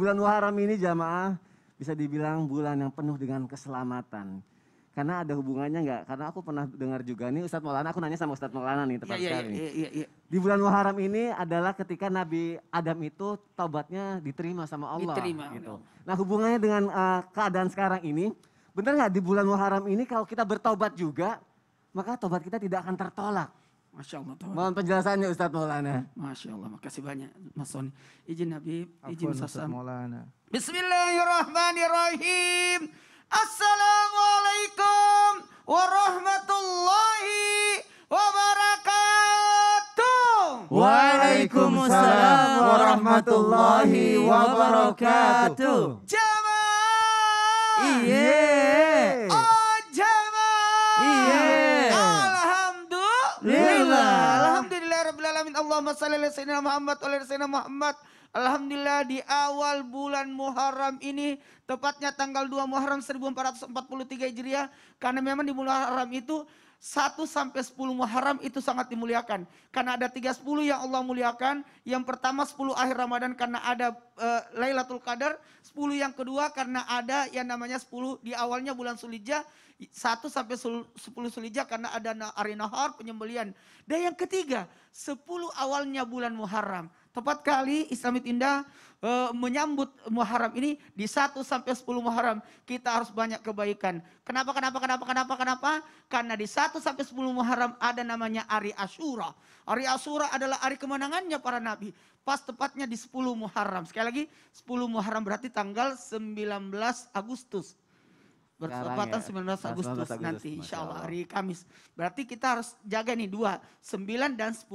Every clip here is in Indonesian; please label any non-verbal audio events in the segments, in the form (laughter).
Bulan Muharram ini jamaah bisa dibilang bulan yang penuh dengan keselamatan. Karena ada hubungannya nggak? Karena aku pernah dengar juga nih Ustadz Maulana, aku nanya sama Ustadz Maulana nih tepat ya, sekali. Ya, ya, ya, Di bulan Muharram ini adalah ketika Nabi Adam itu taubatnya diterima sama Allah. Diterima. Gitu. Nah hubungannya dengan uh, keadaan sekarang ini, benar nggak di bulan Muharram ini kalau kita bertobat juga, maka taubat kita tidak akan tertolak. Masya Allah. Tuhan. Mohon penjelasannya Ustadz Maulana. Masya Allah, makasih banyak Mas Soni. Izin Habib, izin Ustaz Maulana. Bismillahirrahmanirrahim. Assalamualaikum warahmatullahi wabarakatuh. Waalaikumsalam warahmatullahi wabarakatuh. Jamaah. Iya. Yeah. Oh. Allahumma salli ala sayyidina Muhammad wa ala sayyidina Muhammad. Alhamdulillah di awal bulan Muharram ini tepatnya tanggal 2 Muharram 1443 Hijriah karena memang di bulan Muharram itu 1 sampai 10 Muharram itu sangat dimuliakan. Karena ada 3 10 yang Allah muliakan. Yang pertama 10 akhir Ramadan karena ada e, Lailatul Qadar. 10 yang kedua karena ada yang namanya 10 di awalnya bulan Sulijah satu sampai sepuluh Sulijah karena ada arena har penyembelian. Dan yang ketiga, sepuluh awalnya bulan Muharram. Tepat kali Islamit Indah e, menyambut Muharram ini di satu sampai sepuluh Muharram kita harus banyak kebaikan. Kenapa kenapa kenapa kenapa kenapa? Karena di satu sampai sepuluh Muharram ada namanya Ari Ashura. Ari Ashura adalah hari kemenangannya para nabi. Pas tepatnya di sepuluh Muharram. Sekali lagi sepuluh Muharram berarti tanggal 19 Agustus bertepatan ya, 19 nah, Agustus, Agustus nanti insya Allah hari Kamis. Berarti kita harus jaga nih dua, sembilan dan 10.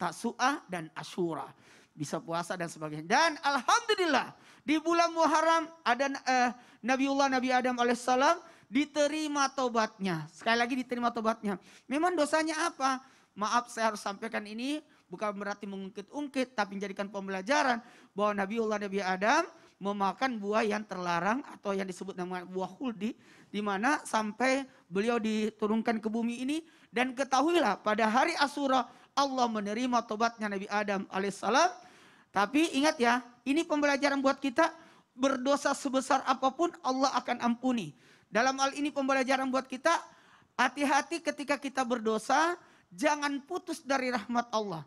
Taksu'ah dan Ashura. Bisa puasa dan sebagainya. Dan Alhamdulillah di bulan Muharram ada eh, Nabiullah Nabi Adam alaihissalam diterima tobatnya. Sekali lagi diterima tobatnya. Memang dosanya apa? Maaf saya harus sampaikan ini bukan berarti mengungkit-ungkit tapi menjadikan pembelajaran bahwa Nabiullah Nabi Adam memakan buah yang terlarang atau yang disebut nama buah huldi di mana sampai beliau diturunkan ke bumi ini dan ketahuilah pada hari Asura Allah menerima tobatnya Nabi Adam alaihissalam tapi ingat ya ini pembelajaran buat kita berdosa sebesar apapun Allah akan ampuni dalam hal ini pembelajaran buat kita hati-hati ketika kita berdosa jangan putus dari rahmat Allah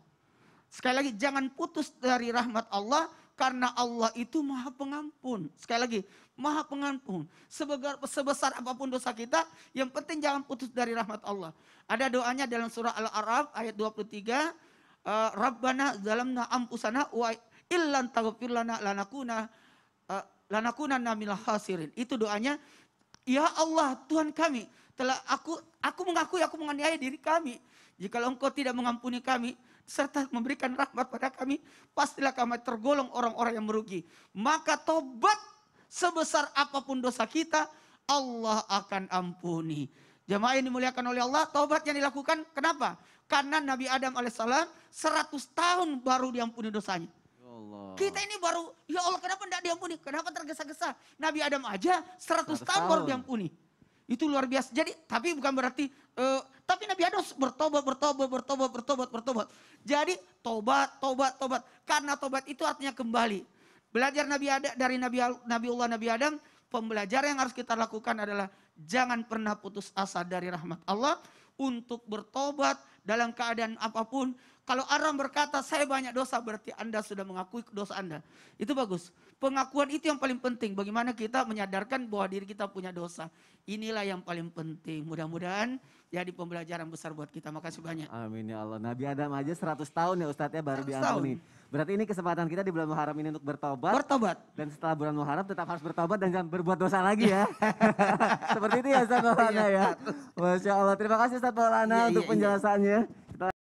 sekali lagi jangan putus dari rahmat Allah karena Allah itu maha pengampun. Sekali lagi, maha pengampun. Sebesar, sebesar apapun dosa kita, yang penting jangan putus dari rahmat Allah. Ada doanya dalam surah Al-Araf ayat 23. Eh, Rabbana zalamna ampusana wa illan taghfir lana lanakuna eh, lanakuna hasirin. Itu doanya Ya Allah, Tuhan kami, telah aku aku mengakui aku menganiaya diri kami. Jika engkau tidak mengampuni kami, serta memberikan rahmat pada kami, pastilah kami tergolong orang-orang yang merugi. Maka tobat sebesar apapun dosa kita, Allah akan ampuni. Jemaah ini dimuliakan oleh Allah, tobat yang dilakukan kenapa? Karena Nabi Adam alaihissalam 100 tahun baru diampuni dosanya. Allah. Kita ini baru, ya Allah kenapa tidak diampuni? Kenapa tergesa-gesa? Nabi Adam aja 100 tahun, tahun baru diampuni. Itu luar biasa. Jadi, tapi bukan berarti, uh, tapi Nabi Adam bertobat, bertobat, bertobat, bertobat, bertobat. Jadi, tobat, tobat, tobat. Karena tobat itu artinya kembali. Belajar Nabi Adam dari Nabi Allah Nabi Adam, pembelajaran yang harus kita lakukan adalah Jangan pernah putus asa dari rahmat Allah untuk bertobat dalam keadaan apapun. Kalau orang berkata saya banyak dosa berarti Anda sudah mengakui dosa Anda. Itu bagus. Pengakuan itu yang paling penting. Bagaimana kita menyadarkan bahwa diri kita punya dosa. Inilah yang paling penting. Mudah-mudahan jadi pembelajaran besar buat kita. Makasih banyak. Amin ya Allah. Nabi Adam aja 100 tahun ya Ustadz ya baru diampuni. Berarti ini kesempatan kita di bulan Muharram ini untuk bertobat. Bertobat. Dan setelah bulan Muharram tetap harus bertobat dan jangan berbuat dosa lagi ya. (laughs) Seperti itu ya Ustaz Maulana ya. Iya. Masya Allah. Terima kasih Ustaz Maulana iya, untuk iya, iya. penjelasannya. Iya.